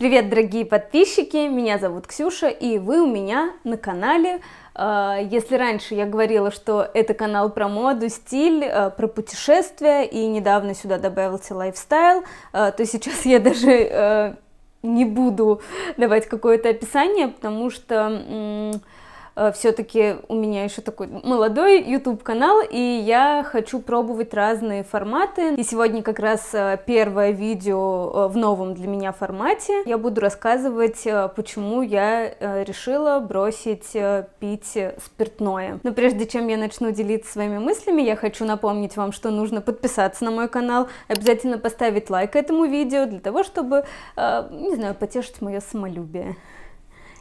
Привет, дорогие подписчики! Меня зовут Ксюша, и вы у меня на канале. А, если раньше я говорила, что это канал про моду, стиль, э, про путешествия, и недавно сюда добавился лайфстайл, э, то сейчас я даже э, не буду давать какое-то описание, потому что Э, все-таки у меня еще такой молодой YouTube канал, и я хочу пробовать разные форматы. И сегодня как раз э, первое видео э, в новом для меня формате. Я буду рассказывать, почему я решила бросить пить спиртное. Но прежде чем я начну делиться своими мыслями, я хочу напомнить вам, что нужно подписаться на мой канал, обязательно поставить лайк этому видео для того, чтобы, не знаю, потешить мое самолюбие.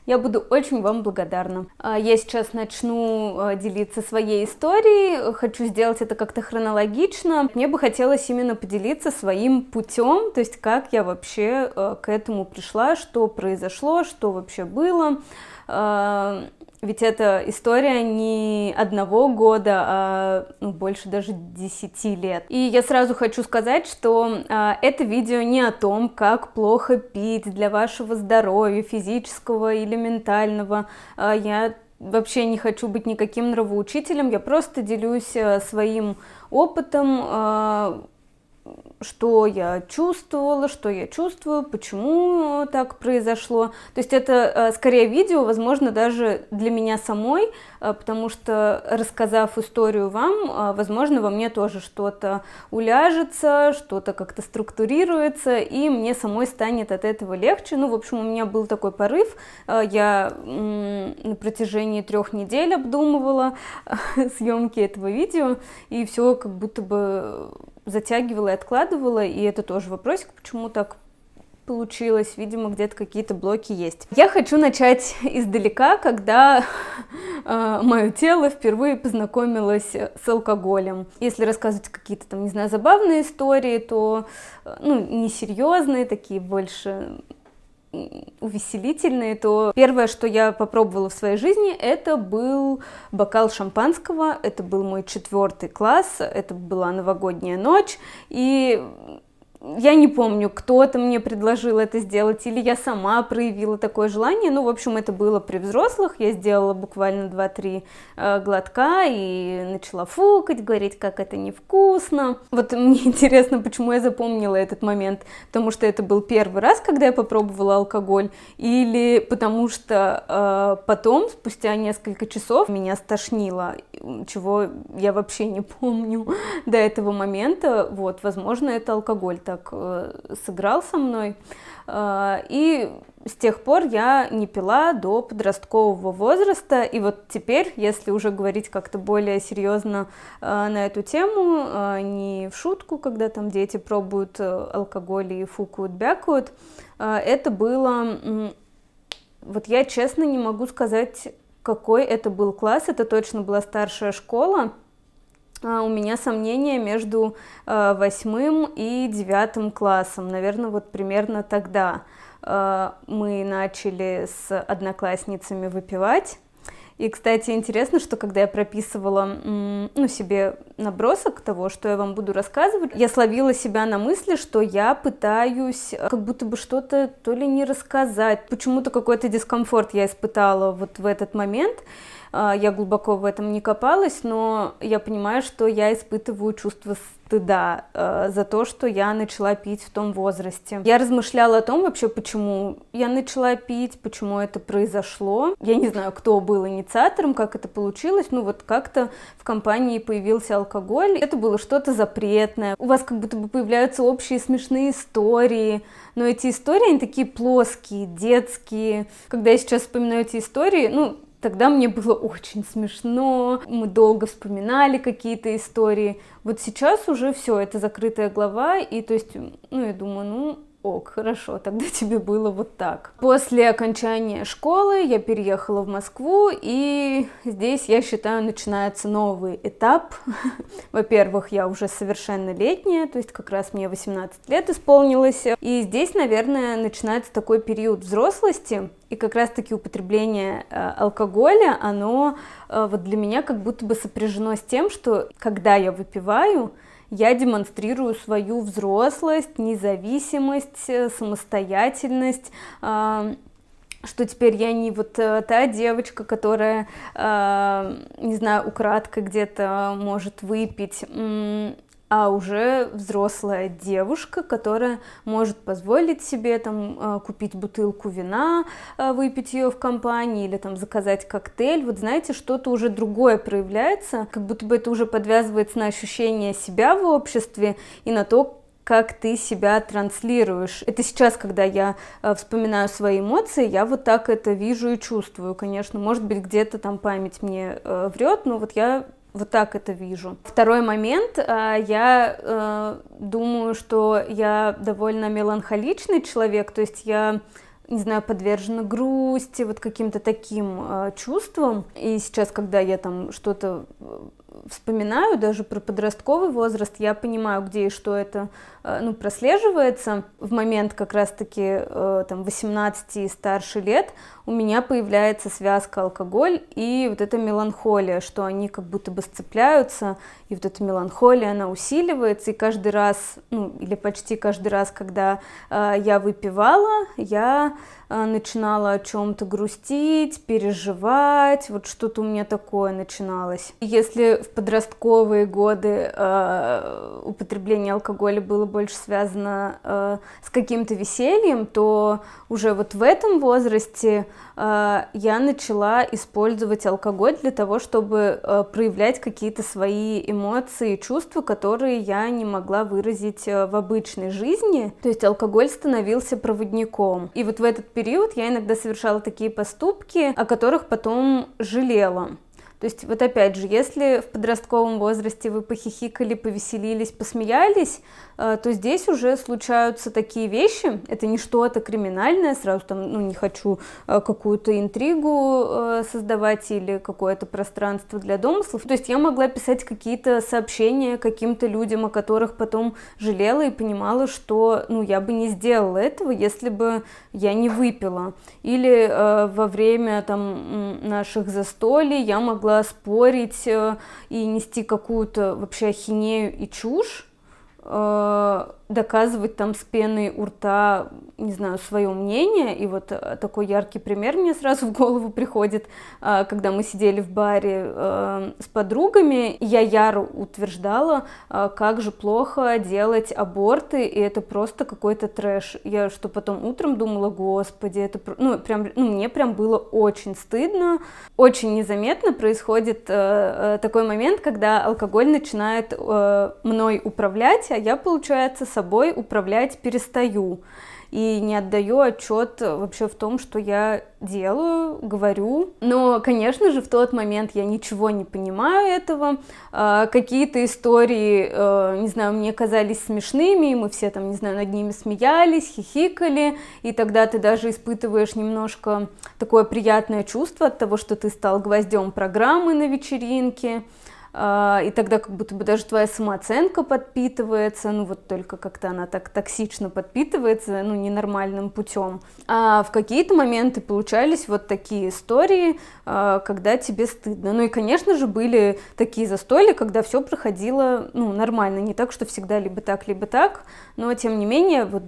Я буду очень вам благодарна. А, я сейчас начну а, делиться своей историей, хочу сделать это как-то хронологично. Мне бы хотелось именно поделиться своим путем, то есть как я вообще а, к этому пришла, что произошло, что вообще было ведь это история не одного года, а ну, больше даже 10 лет. И я сразу хочу сказать, что а, это видео не о том, как плохо пить для вашего здоровья, физического или ментального. А, я вообще не хочу быть никаким нравоучителем, я просто делюсь а, своим опытом, а, что я чувствовала, что я чувствую, почему э, так произошло. То есть это э, скорее видео, возможно, даже для меня самой, э, потому что рассказав историю вам, возможно, во мне тоже что-то уляжется, что-то как-то структурируется, и мне самой станет от этого легче. Ну, в общем, у меня был такой порыв. Я на протяжении трех недель обдумывала съемки этого видео, и все как будто бы затягивала и откладывала, и это тоже вопросик, почему так получилось, видимо, где-то какие-то блоки есть. Я хочу начать издалека, когда э, мое тело впервые познакомилось с алкоголем. Если рассказывать какие-то там, не знаю, забавные истории, то, э, ну, несерьезные, такие больше увеселительные, то первое, что я попробовала в своей жизни, это был бокал шампанского, это был мой четвертый класс, это была новогодняя ночь, и я не помню, кто-то мне предложил это сделать, или я сама проявила такое желание. Ну, в общем, это было при взрослых. Я сделала буквально 2-3 э, глотка и начала фукать, говорить, как это невкусно. Вот мне интересно, почему я запомнила этот момент. Потому что это был первый раз, когда я попробовала алкоголь, или потому что э, потом, спустя несколько часов, меня стошнило чего я вообще не помню до этого момента. Вот, возможно, это алкоголь так э, сыграл со мной. А, и с тех пор я не пила до подросткового возраста. И вот теперь, если уже говорить как-то более серьезно э, на эту тему, э, не в шутку, когда там дети пробуют алкоголь и фукают, бякают, это было... Вот я честно не могу сказать какой это был класс, это точно была старшая школа. А, у меня сомнения между а, восьмым и девятым классом, наверное, вот примерно тогда а, мы начали с одноклассницами выпивать, и, кстати, интересно, что когда я прописывала ну, себе набросок того, что я вам буду рассказывать, я словила себя на мысли, что я пытаюсь э, как будто бы что-то то ли не рассказать. Почему-то какой-то дискомфорт я испытала вот в этот момент. А, я глубоко в этом не копалась, но я понимаю, что я испытываю чувство стыда а, за то, что я начала пить в том возрасте. Я размышляла о том вообще, почему я начала пить, почему это произошло. Я не знаю, кто был инициатором, как это получилось, ну вот как-то в компании появился алкоголь. Это было что-то запретное. У вас как будто бы появляются общие смешные истории, но эти истории, они такие плоские, детские. Когда я сейчас вспоминаю эти истории, ну, Тогда мне было очень смешно, мы долго вспоминали какие-то истории. Вот сейчас уже все, это закрытая глава, и то есть, ну, я думаю, ну, Ок, хорошо, тогда тебе было вот так. После окончания школы я переехала в Москву, и здесь, я считаю, начинается новый этап. Во-первых, я уже совершеннолетняя, то есть как раз мне 18 лет исполнилось. И здесь, наверное, начинается такой период взрослости, и как раз-таки употребление э, алкоголя, оно э, вот для меня как будто бы сопряжено с тем, что когда я выпиваю, я демонстрирую свою взрослость, независимость, э, самостоятельность, а, что теперь я не вот э, та девочка, которая, а, не знаю, украдкой где-то может выпить а уже взрослая девушка, которая может позволить себе там э, купить бутылку вина, э, выпить ее в компании или там заказать коктейль. Вот знаете, что-то уже другое проявляется, как будто бы это уже подвязывается на ощущение себя в обществе и на то, как ты себя транслируешь. Это сейчас, когда я э, вспоминаю свои эмоции, я вот так это вижу и чувствую, конечно. Может быть, где-то там память мне врет, но вот я вот так это вижу. Второй момент, а, я э, думаю, что я довольно меланхоличный человек, то есть я не знаю, подвержена грусти, вот каким-то таким э, чувствам. И сейчас, когда я там что-то э, вспоминаю даже про подростковый возраст, я понимаю, где и что это э, ну, прослеживается. В момент как раз-таки э, там, 18 и старше лет у меня появляется связка алкоголь и вот эта меланхолия, что они как будто бы сцепляются, и вот эта меланхолия, она усиливается, и каждый раз, ну или почти каждый раз, когда э, я выпивала, я начинала о чем-то грустить, переживать, вот что-то у меня такое начиналось. Если в подростковые годы э, употребление алкоголя было больше связано э, с каким-то весельем, то уже вот в этом возрасте э, я начала использовать алкоголь для того, чтобы э, проявлять какие-то свои эмоции, чувства, которые я не могла выразить э, в обычной жизни. То есть алкоголь становился проводником. И вот в этот период я иногда совершала такие поступки, о которых потом жалела. То есть вот опять же, если в подростковом возрасте вы похихикали, повеселились, посмеялись, э, то здесь уже случаются такие вещи. Это не что-то криминальное, сразу там, ну, не хочу э, какую-то интригу э, создавать или какое-то пространство для домыслов. То есть я могла писать какие-то сообщения каким-то людям, о которых потом жалела и понимала, что, ну, я бы не сделала этого, если бы я не выпила. Или э, во время там наших застолий я могла привыкла спорить э, и нести какую-то вообще ахинею и чушь, э, доказывать там с пеной у рта, не знаю, свое мнение. И вот э, такой яркий пример мне сразу в голову приходит, э, когда мы сидели в баре э, с подругами, я яру утверждала, как же плохо делать аборты, и это просто какой-то трэш. Я что потом утром думала, господи, это ну, прям, ну, мне прям было очень стыдно. Очень незаметно происходит такой момент, когда алкоголь начинает мной управлять, а я, получается, сама собой управлять перестаю и не отдаю отчет вообще в том, что я делаю, говорю. Но, конечно же, в тот момент я ничего не понимаю этого. А, какие-то истории, э, не знаю, мне казались смешными, мы все там, не знаю, над ними смеялись, хихикали, и тогда ты даже испытываешь немножко такое приятное чувство от того, что ты стал гвоздем программы на вечеринке. А, и тогда как будто бы даже твоя самооценка подпитывается, ну вот только как-то она так токсично подпитывается, ну ненормальным путем. А в какие-то моменты получались вот такие истории, а, когда тебе стыдно. Ну и, конечно же, были такие застолья, когда все проходило ну, нормально, не так, что всегда либо так, либо так, но тем не менее вот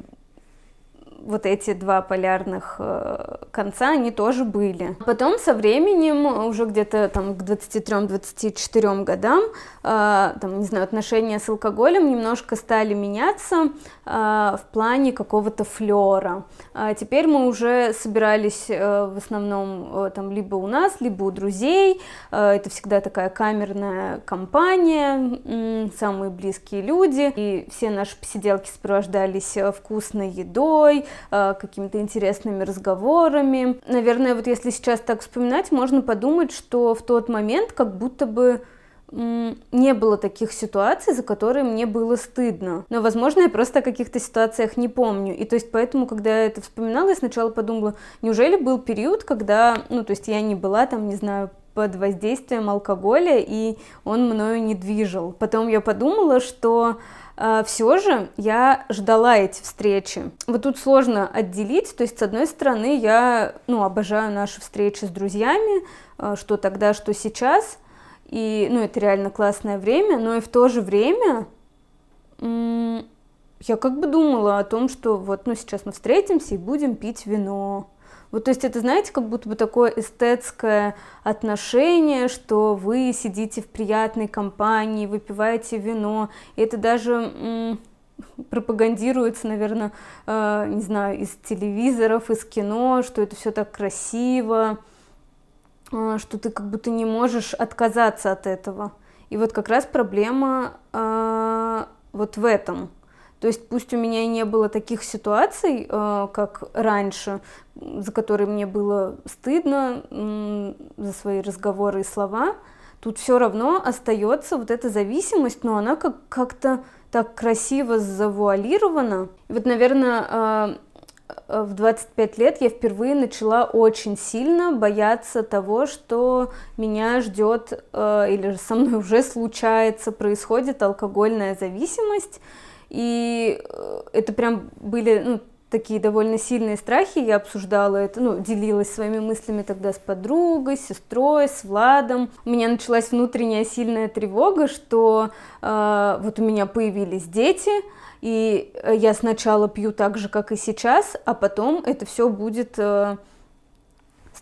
вот эти два полярных э, конца, они тоже были. Потом со временем, уже где-то там к 23-24 годам, э, там, не знаю, отношения с алкоголем немножко стали меняться э, в плане какого-то флера. А теперь мы уже собирались в основном там либо у нас, либо у друзей. Это всегда такая камерная компания, самые близкие люди. И все наши посиделки сопровождались вкусной едой, Э, какими-то интересными разговорами. Наверное, вот если сейчас так вспоминать, можно подумать, что в тот момент как будто бы не было таких ситуаций, за которые мне было стыдно. Но, возможно, я просто о каких-то ситуациях не помню. И то есть поэтому, когда я это вспоминала, я сначала подумала, неужели был период, когда, ну, то есть я не была там, не знаю, под воздействием алкоголя, и он мною не движил. Потом я подумала, что э, все же я ждала эти встречи. Вот тут сложно отделить, то есть с одной стороны я ну, обожаю наши встречи с друзьями, э, что тогда, что сейчас, и ну, это реально классное время, но и в то же время я как бы думала о том, что вот ну, сейчас мы встретимся и будем пить вино. Вот, то есть это, знаете, как будто бы такое эстетское отношение, что вы сидите в приятной компании, выпиваете вино, и это даже пропагандируется, наверное, э, не знаю, из телевизоров, из кино, что это все так красиво, э, что ты как будто не можешь отказаться от этого. И вот как раз проблема э, вот в этом – то есть пусть у меня и не было таких ситуаций, э, как раньше, за которые мне было стыдно за свои разговоры и слова, тут все равно остается вот эта зависимость, но она как- как-то так красиво завуалирована. И вот, наверное, э, э, в 25 лет я впервые начала очень сильно бояться того, что меня ждет или же со мной уже случается, происходит алкогольная зависимость. И э, это прям были ну, такие довольно сильные страхи. Я обсуждала это, ну, делилась своими мыслями тогда с подругой, с сестрой, с Владом. У меня началась внутренняя сильная тревога, что э, вот у меня появились дети, и э, я сначала пью так же, как и сейчас, а потом это все будет... Э,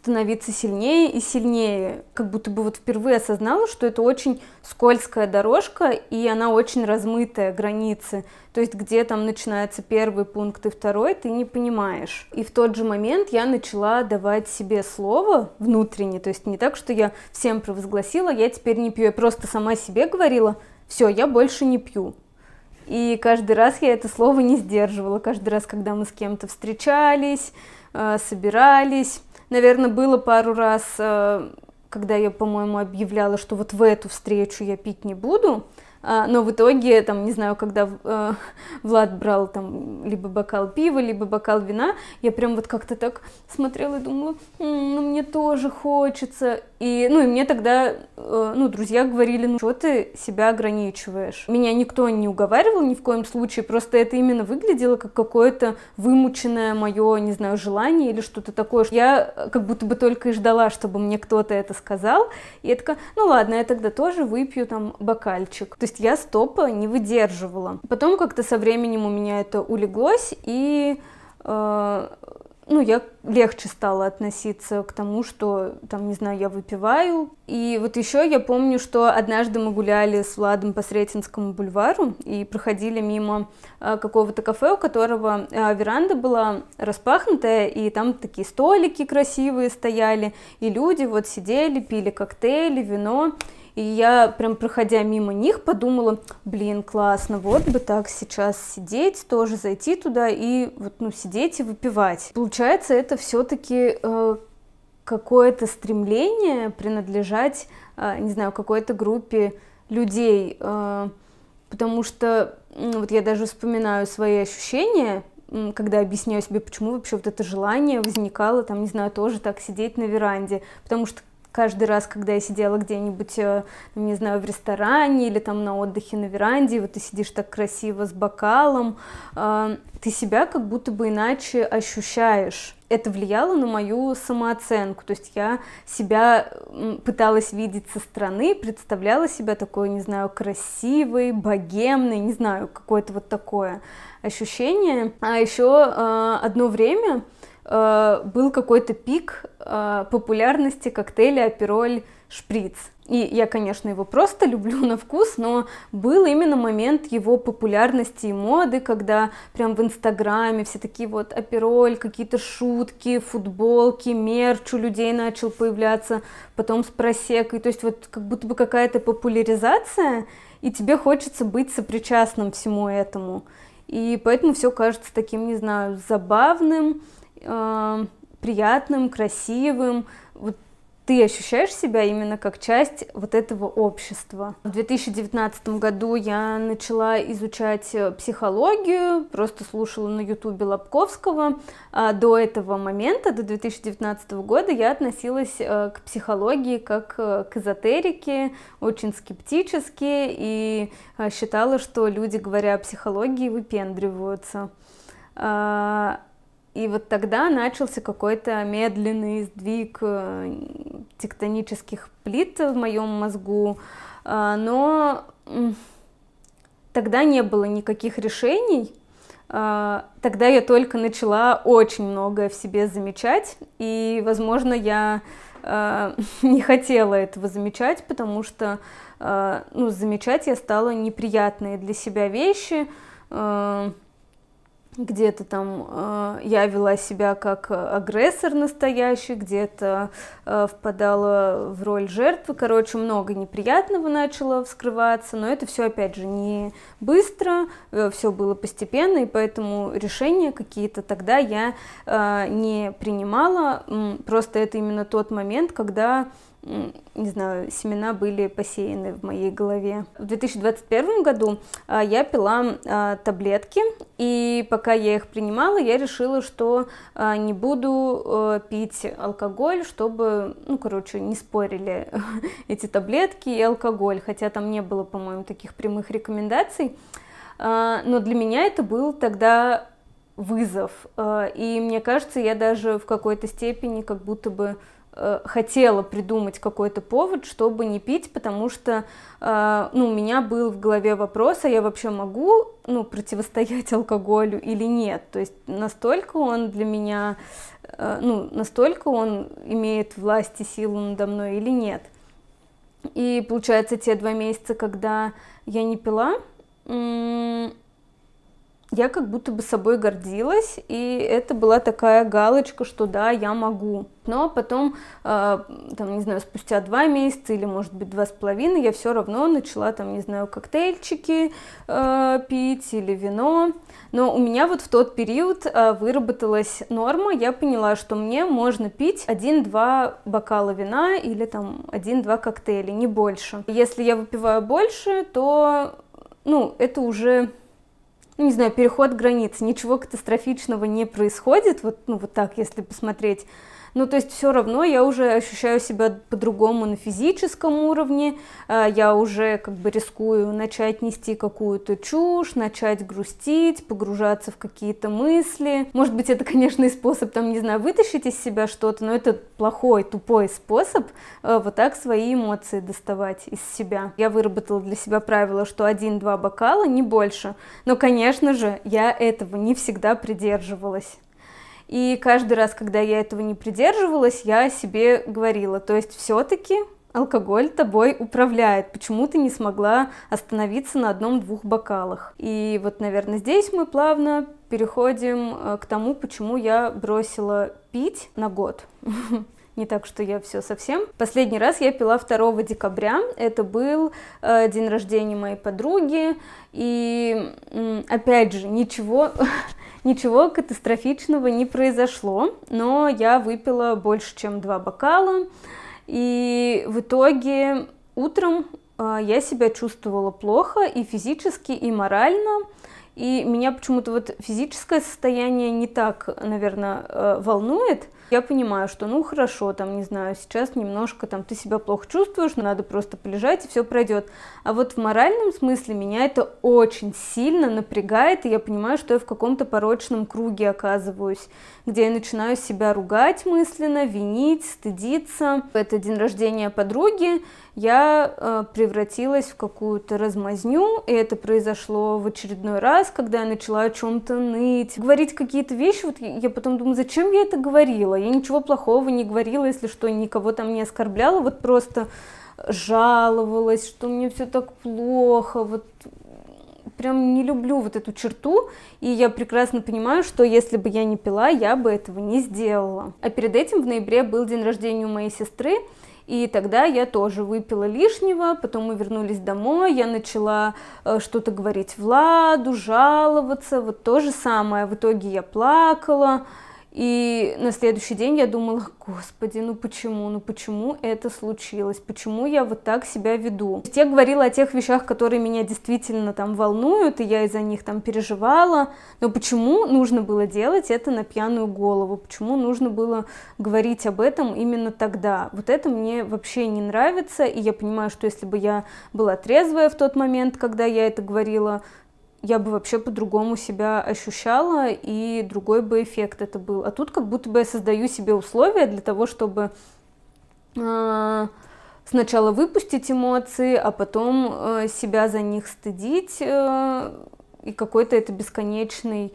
становиться сильнее и сильнее. Как будто бы вот впервые осознала, что это очень скользкая дорожка, и она очень размытая, границы. То есть где там начинается первый пункт и второй, ты не понимаешь. И в тот же момент я начала давать себе слово внутренне. То есть не так, что я всем провозгласила, я теперь не пью. Я просто сама себе говорила, все, я больше не пью. И каждый раз я это слово не сдерживала. Каждый раз, когда мы с кем-то встречались, э, собирались, Наверное, было пару раз, э, когда я, по-моему, объявляла, что вот в эту встречу я пить не буду, а, но в итоге, там, не знаю, когда э, Влад брал там либо бокал пива, либо бокал вина, я прям вот как-то так смотрела и думала, ну мне тоже хочется. И, ну, и мне тогда, э, ну, друзья говорили, ну, что ты себя ограничиваешь? Меня никто не уговаривал ни в коем случае, просто это именно выглядело как какое-то вымученное мое, не знаю, желание или что-то такое. Я э, как будто бы только и ждала, чтобы мне кто-то это сказал. И я такая, ну ладно, я тогда тоже выпью там бокальчик. То есть я стопа не выдерживала. Потом как-то со временем у меня это улеглось, и э, ну, я легче стала относиться к тому, что, там, не знаю, я выпиваю. И вот еще я помню, что однажды мы гуляли с Владом по Сретенскому бульвару и проходили мимо а, какого-то кафе, у которого а, веранда была распахнутая, и там такие столики красивые стояли, и люди вот сидели, пили коктейли, вино. И я прям проходя мимо них подумала, блин, классно, вот бы так сейчас сидеть, тоже зайти туда и вот, ну, сидеть и выпивать. Получается, это все-таки э, какое-то стремление принадлежать, э, не знаю, какой-то группе людей, э, потому что ну, вот я даже вспоминаю свои ощущения, когда объясняю себе, почему вообще вот это желание возникало, там, не знаю, тоже так сидеть на веранде, потому что каждый раз, когда я сидела где-нибудь, э, ну, не знаю, в ресторане или там на отдыхе на веранде, вот ты сидишь так красиво с бокалом, э, ты себя как будто бы иначе ощущаешь. Это влияло на мою самооценку, то есть я себя пыталась видеть со стороны, представляла себя такой, не знаю, красивой, богемной, не знаю, какое-то вот такое ощущение. А еще э, одно время Э, был какой-то пик э, популярности коктейля «Апероль Шприц». И я, конечно, его просто люблю на вкус, но был именно момент его популярности и моды, когда прям в Инстаграме все такие вот апероль, какие-то шутки, футболки, мерч у людей начал появляться, потом с просекой, то есть вот как будто бы какая-то популяризация, и тебе хочется быть сопричастным всему этому. И поэтому все кажется таким, не знаю, забавным, э, приятным, красивым. Вот ты ощущаешь себя именно как часть вот этого общества. В 2019 году я начала изучать э, психологию, просто слушала на ютубе Лобковского. А до этого момента, до 2019 года, я относилась э, к психологии как э, к эзотерике, очень скептически, и считала, что люди, говоря о психологии, выпендриваются. А, и вот тогда начался какой-то медленный сдвиг э, тектонических плит в моем мозгу, а, но тогда не было никаких решений, а, тогда я только начала очень многое в себе замечать, и, возможно, я а, не хотела этого замечать, потому что ну, замечать я стала неприятные для себя вещи, где-то там э, я вела себя как агрессор настоящий, где-то э, впадала в роль жертвы, короче, много неприятного начало вскрываться, но это все, опять же, не быстро, э, все было постепенно, и поэтому решения какие-то тогда я э, не принимала, просто это именно тот момент, когда не знаю, семена были посеяны в моей голове. В 2021 году а, я пила а, таблетки, и пока я их принимала, я решила, что а, не буду э, пить алкоголь, чтобы, ну, короче, не спорили эти таблетки и алкоголь, хотя там не было, по-моему, таких прямых рекомендаций. Но для меня это был тогда вызов, э, и мне кажется, я даже в какой-то степени как будто бы Э, хотела придумать какой-то повод, чтобы не пить, потому что э, ну, у меня был в голове вопрос, а я вообще могу ну, противостоять алкоголю или нет. То есть настолько он для меня, э, ну, настолько он имеет власть и силу надо мной или нет. И получается, те два месяца, когда я не пила, я как будто бы собой гордилась, и это была такая галочка, что да, я могу. Но потом, э, там, не знаю, спустя два месяца или, может быть, два с половиной, я все равно начала, там, не знаю, коктейльчики э, пить или вино. Но у меня вот в тот период э, выработалась норма, я поняла, что мне можно пить один-два бокала вина или, там, один-два коктейля, не больше. Если я выпиваю больше, то, ну, это уже ну, не знаю, переход границ, ничего катастрофичного не происходит, вот, ну, вот так, если посмотреть ну, то есть все равно я уже ощущаю себя по-другому на физическом уровне, э, я уже как бы рискую начать нести какую-то чушь, начать грустить, погружаться в какие-то мысли. Может быть, это, конечно, и способ, там, не знаю, вытащить из себя что-то, но это плохой, тупой способ э, вот так свои эмоции доставать из себя. Я выработала для себя правило, что один-два бокала, не больше. Но, конечно же, я этого не всегда придерживалась. И каждый раз, когда я этого не придерживалась, я себе говорила, то есть все-таки алкоголь тобой управляет, почему ты не смогла остановиться на одном-двух бокалах. И вот, наверное, здесь мы плавно переходим э, к тому, почему я бросила пить на год. Не так, что я все совсем. Последний раз я пила 2 декабря. Это был э, день рождения моей подруги. И, опять же, ничего Ничего катастрофичного не произошло, но я выпила больше, чем два бокала, и в итоге утром а, я себя чувствовала плохо и физически, и морально, и меня почему-то вот физическое состояние не так, наверное, э, волнует, я понимаю, что ну хорошо, там, не знаю, сейчас немножко там ты себя плохо чувствуешь, надо просто полежать и все пройдет. А вот в моральном смысле меня это очень сильно напрягает, и я понимаю, что я в каком-то порочном круге оказываюсь, где я начинаю себя ругать мысленно, винить, стыдиться. Это день рождения подруги, я э, превратилась в какую-то размазню, и это произошло в очередной раз, когда я начала о чем-то ныть, говорить какие-то вещи, вот я потом думаю, зачем я это говорила, я ничего плохого не говорила, если что, никого там не оскорбляла, вот просто жаловалась, что мне все так плохо, вот прям не люблю вот эту черту, и я прекрасно понимаю, что если бы я не пила, я бы этого не сделала. А перед этим в ноябре был день рождения у моей сестры, и тогда я тоже выпила лишнего, потом мы вернулись домой, я начала э, что-то говорить Владу, жаловаться, вот то же самое. В итоге я плакала, и на следующий день я думала, господи, ну почему, ну почему это случилось, почему я вот так себя веду. Я говорила о тех вещах, которые меня действительно там волнуют, и я из-за них там переживала, но почему нужно было делать это на пьяную голову, почему нужно было говорить об этом именно тогда. Вот это мне вообще не нравится, и я понимаю, что если бы я была трезвая в тот момент, когда я это говорила, я бы вообще по-другому себя ощущала, и другой бы эффект это был. А тут как будто бы я создаю себе условия для того, чтобы э, сначала выпустить эмоции, а потом э, себя за них стыдить, э, и какой-то это бесконечный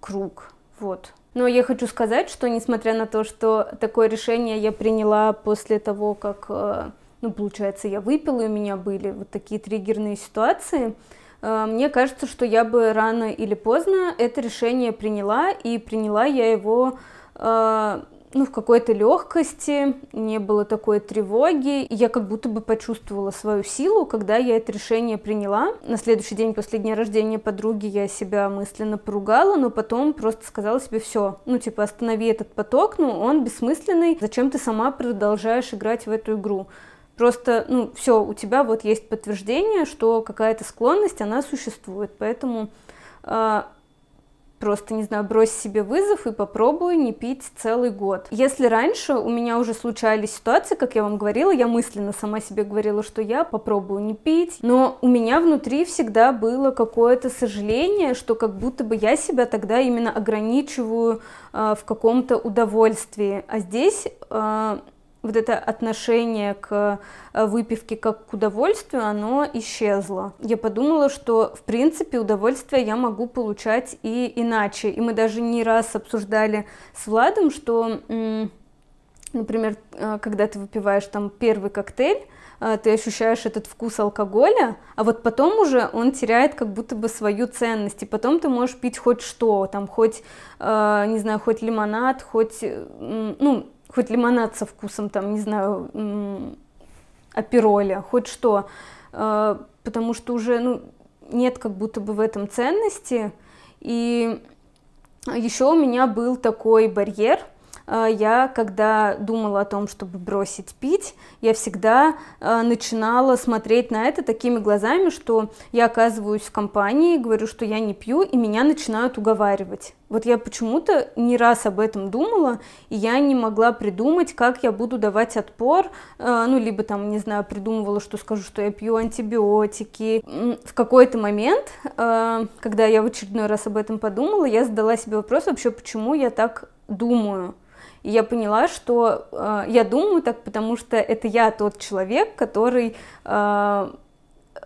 круг. Вот. Но я хочу сказать, что несмотря на то, что такое решение я приняла после того, как, э, ну, получается, я выпила, и у меня были вот такие триггерные ситуации, Э, мне кажется, что я бы рано или поздно это решение приняла, и приняла я его э, ну, в какой-то легкости, не было такой тревоги. Я как будто бы почувствовала свою силу, когда я это решение приняла. На следующий день после дня рождения подруги я себя мысленно поругала, но потом просто сказала себе все. Ну, типа, останови этот поток, ну, он бессмысленный. Зачем ты сама продолжаешь играть в эту игру? Просто, ну, все, у тебя вот есть подтверждение, что какая-то склонность, она существует. Поэтому э, просто, не знаю, брось себе вызов и попробуй не пить целый год. Если раньше у меня уже случались ситуации, как я вам говорила, я мысленно сама себе говорила, что я попробую не пить, но у меня внутри всегда было какое-то сожаление, что как будто бы я себя тогда именно ограничиваю э, в каком-то удовольствии. А здесь... Э, вот это отношение к э, выпивке как к удовольствию, оно исчезло. Я подумала, что, в принципе, удовольствие я могу получать и иначе. И мы даже не раз обсуждали с Владом, что, например, э, когда ты выпиваешь там первый коктейль, э, ты ощущаешь этот вкус алкоголя, а вот потом уже он теряет как будто бы свою ценность, и потом ты можешь пить хоть что, там хоть, не знаю, хоть лимонад, хоть, ну, хоть лимонад со вкусом, там, не знаю, апероля, хоть что, э, потому что уже, ну, нет как будто бы в этом ценности, и еще у меня был такой барьер, э, я, когда думала о том, чтобы бросить пить, я всегда э, начинала смотреть на это такими глазами, что я оказываюсь в компании, говорю, что я не пью, и меня начинают уговаривать. Вот я почему-то не раз об этом думала, и я не могла придумать, как я буду давать отпор, э, ну, либо там, не знаю, придумывала, что скажу, что я пью антибиотики. В какой-то момент, э, когда я в очередной раз об этом подумала, я задала себе вопрос вообще, почему я так думаю. И я поняла, что э, я думаю так, потому что это я тот человек, который э,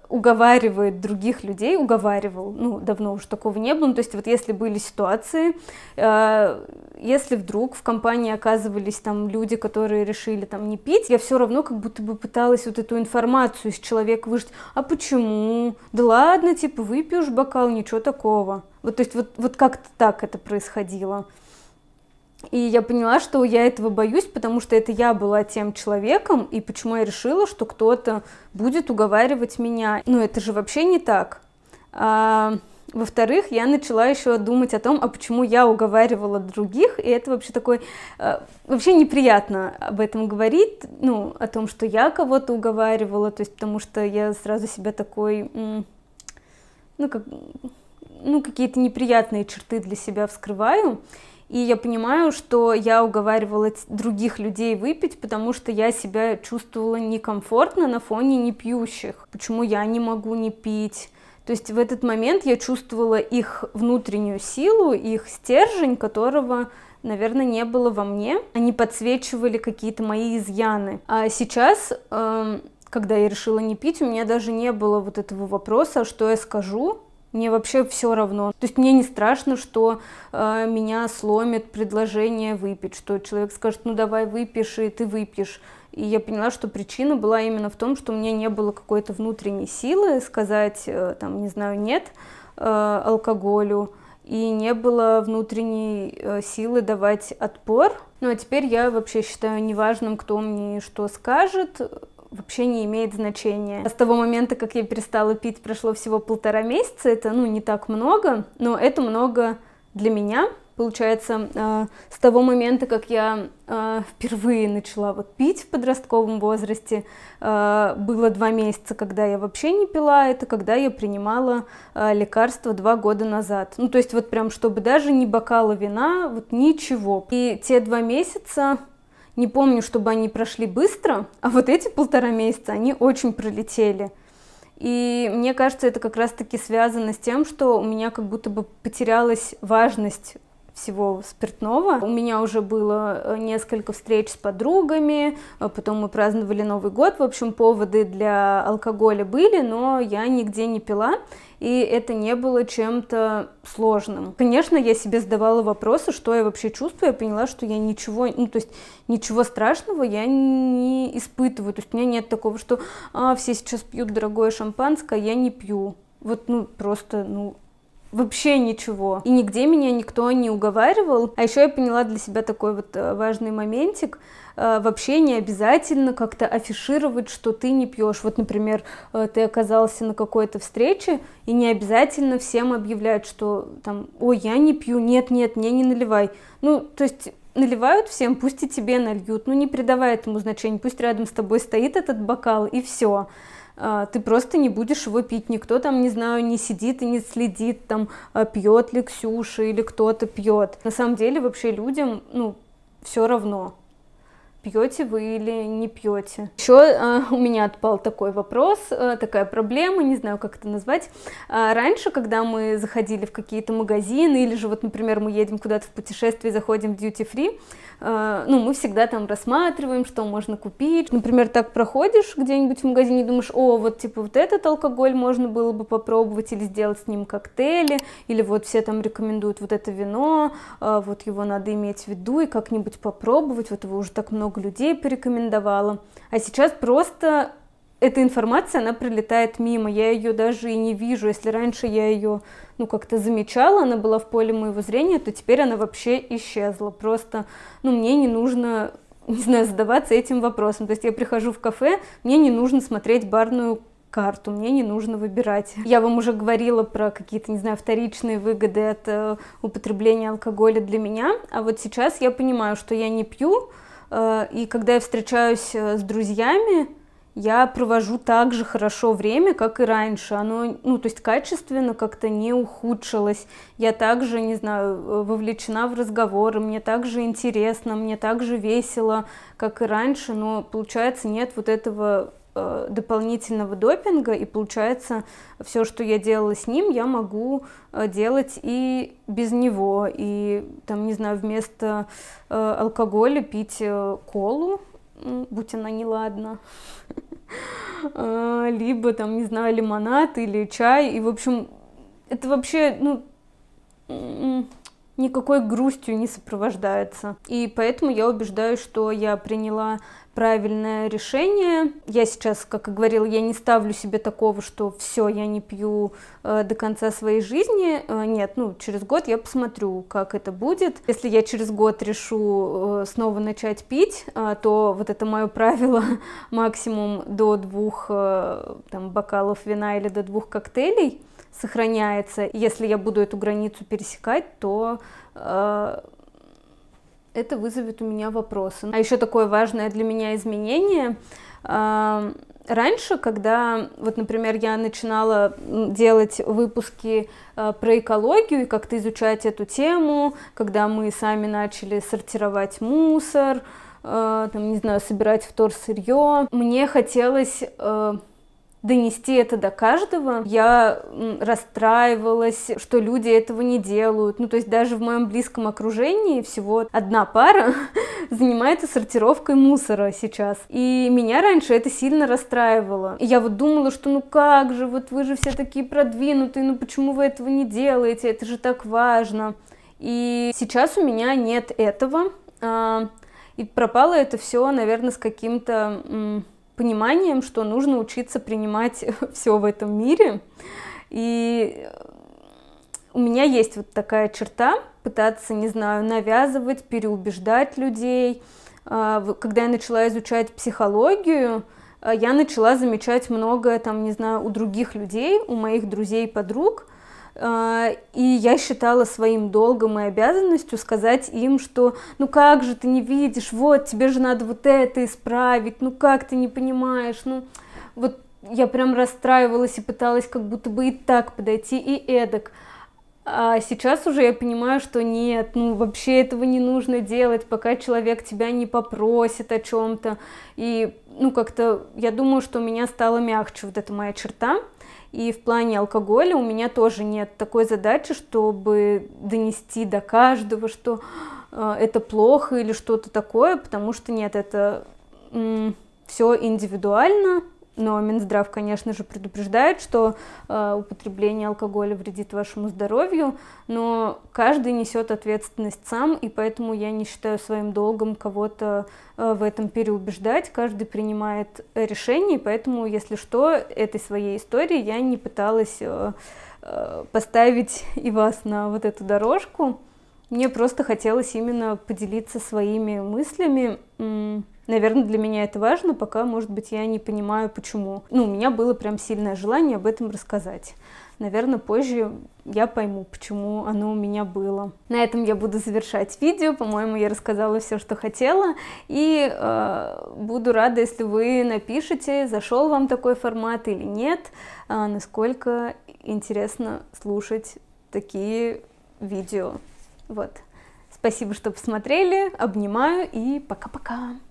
уговаривает других людей, уговаривал, ну, давно уж такого не было, ну, то есть вот если были ситуации, э, если вдруг в компании оказывались там люди, которые решили там не пить, я все равно как будто бы пыталась вот эту информацию из человека выжить, а почему, да ладно, типа, выпьешь бокал, ничего такого, вот, то есть вот, вот как-то так это происходило. И я поняла, что я этого боюсь, потому что это я была тем человеком, и почему я решила, что кто-то будет уговаривать меня. Ну, это же вообще не так. А, во-вторых, я начала еще думать о том, а почему я уговаривала других, и это вообще такой... А, вообще неприятно об этом говорить, ну, о том, что я кого-то уговаривала, то есть потому что я сразу себя такой... Ну, как, ну какие-то неприятные черты для себя вскрываю. И я понимаю, что я уговаривала других людей выпить, потому что я себя чувствовала некомфортно на фоне непьющих. Почему я не могу не пить? То есть в этот момент я чувствовала их внутреннюю силу, их стержень, которого наверное, не было во мне. Они подсвечивали какие-то мои изъяны. А сейчас, эм, когда я решила не пить, у меня даже не было вот этого вопроса, «А что я скажу, мне вообще все равно. То есть мне не страшно, что э, меня сломит предложение выпить, что человек скажет, ну давай выпьешь, и ты выпьешь. И я поняла, что причина была именно в том, что у меня не было какой-то внутренней силы сказать, э, там, не знаю, нет э, алкоголю, и не было внутренней э, силы давать отпор. Ну а теперь я вообще считаю неважным, кто мне что скажет, вообще не имеет значения. А с того момента, как я перестала пить, прошло всего полтора месяца, это, ну, не так много, но это много для меня. Получается, э, с того момента, как я э, впервые начала вот пить в подростковом возрасте, э, было два месяца, когда я вообще не пила, это когда я принимала лекарства два года назад. Ну, то есть вот прям, чтобы даже не бокала вина, вот ничего. И те два месяца не помню, чтобы они прошли быстро, а вот эти полтора месяца, они очень пролетели. И мне кажется, это как раз-таки связано с тем, что у меня как будто бы потерялась важность всего спиртного. У меня уже было э, несколько встреч с подругами, э, потом мы праздновали Новый год. В общем, поводы для алкоголя были, но я нигде не пила, и это не было чем-то сложным. Конечно, я себе задавала вопросы, что я вообще чувствую. Я поняла, что я ничего, ну, то есть ничего страшного я не испытываю. То есть у меня нет такого, что а, все сейчас пьют дорогое шампанское, а я не пью. Вот, ну, просто, ну, вообще ничего. И нигде меня никто не уговаривал. А еще я поняла для себя такой вот э, важный моментик. Э, вообще не обязательно как-то афишировать, что ты не пьешь. Вот, например, э, ты оказался на какой-то встрече, и не обязательно всем объявлять, что там, ой, я не пью, нет, нет, мне не наливай. Ну, то есть наливают всем, пусть и тебе нальют, ну не придавай этому значения, пусть рядом с тобой стоит этот бокал и все. А, ты просто не будешь его пить. Никто там, не знаю, не сидит и не следит, там, а, пьет ли Ксюша или кто-то пьет. На самом деле вообще людям, ну, все равно пьете вы или не пьете. Еще э, а, у меня отпал такой вопрос, э, такая проблема, не знаю, как это назвать. Э, раньше, когда мы заходили в какие-то магазины, или же вот, например, мы едем куда-то в путешествие, заходим в duty free, э, ну, мы всегда там рассматриваем, что можно купить. Например, так проходишь где-нибудь в магазине, думаешь, о, вот, типа, вот этот алкоголь можно было бы попробовать, или сделать с ним коктейли, или вот все там рекомендуют вот это вино, э, вот его надо иметь в виду и как-нибудь попробовать, вот его уже так много много людей порекомендовала. А сейчас просто эта информация, она прилетает мимо, я ее даже и не вижу. Если раньше я ее, ну, как-то замечала, она была в поле моего зрения, то теперь она вообще исчезла. Просто, ну, мне не нужно, не знаю, задаваться этим вопросом. То есть я прихожу в кафе, мне не нужно смотреть барную карту, мне не нужно выбирать. Я вам уже говорила про какие-то, не знаю, вторичные выгоды от э, употребления алкоголя для меня, а вот сейчас я понимаю, что я не пью, Э, и когда я встречаюсь э, с друзьями, я провожу так же хорошо время, как и раньше. Оно, ну, то есть качественно как-то не ухудшилось. Я также, не знаю, э, вовлечена в разговоры, мне также интересно, мне также весело, как и раньше, но, получается, нет вот этого Э, дополнительного допинга, и получается, все, что я делала с ним, я могу э, делать и без него, и там, не знаю, вместо э, алкоголя пить колу, будь она неладна, либо там, не знаю, лимонад или чай, и, в общем, это вообще, ну, м-м, никакой грустью не сопровождается. И поэтому я убеждаюсь, что я приняла правильное решение. Я сейчас, как и говорила, я не ставлю себе такого, что все, я не пью э, до конца своей жизни. Э, нет, ну, через год я посмотрю, как это будет. Если я через год решу э, снова начать пить, э, то вот это мое правило максимум до двух э, там, бокалов вина или до двух коктейлей сохраняется. Если я буду эту границу пересекать, то э, это вызовет у меня вопросы. А еще такое важное для меня изменение. А, раньше, когда, вот, например, я начинала делать выпуски а, про экологию и как-то изучать эту тему, когда мы сами начали сортировать мусор, а, там, не знаю, собирать вторсырье, мне хотелось донести это до каждого. Я расстраивалась, что люди этого не делают. Ну, то есть даже в моем близком окружении всего одна пара занимается сортировкой мусора сейчас. И меня раньше это сильно расстраивало. И я вот думала, что ну как же, вот вы же все такие продвинутые, ну почему вы этого не делаете, это же так важно. И сейчас у меня нет этого. А, и пропало это все, наверное, с каким-то пониманием, что нужно учиться принимать все в этом мире. И у меня есть вот такая черта, пытаться, не знаю, навязывать, переубеждать людей. А, когда я начала изучать психологию, э, я начала замечать многое там, не знаю, у других людей, у моих друзей, подруг – а, и я считала своим долгом и обязанностью сказать им, что ну как же ты не видишь, вот тебе же надо вот это исправить, ну как ты не понимаешь, ну вот я прям расстраивалась и пыталась как будто бы и так подойти, и эдак. А сейчас уже я понимаю, что нет, ну вообще этого не нужно делать, пока человек тебя не попросит о чем-то. И ну как-то я думаю, что у меня стало мягче вот эта моя черта. И в плане алкоголя у меня тоже нет такой задачи, чтобы донести до каждого, что а, это плохо или что-то такое, потому что нет, это все индивидуально, но Минздрав, конечно же, предупреждает, что э, употребление алкоголя вредит вашему здоровью, но каждый несет ответственность сам, и поэтому я не считаю своим долгом кого-то э, в этом переубеждать. Каждый принимает э, решение, поэтому, если что, этой своей истории я не пыталась э, э, поставить и вас на вот эту дорожку. Мне просто хотелось именно поделиться своими мыслями Наверное, для меня это важно, пока, может быть, я не понимаю, почему. Ну, у меня было прям сильное желание об этом рассказать. Наверное, позже я пойму, почему оно у меня было. На этом я буду завершать видео. По-моему, я рассказала все, что хотела. И э, буду рада, если вы напишите, зашел вам такой формат или нет, э, насколько интересно слушать такие видео. Вот. Спасибо, что посмотрели. Обнимаю и пока-пока.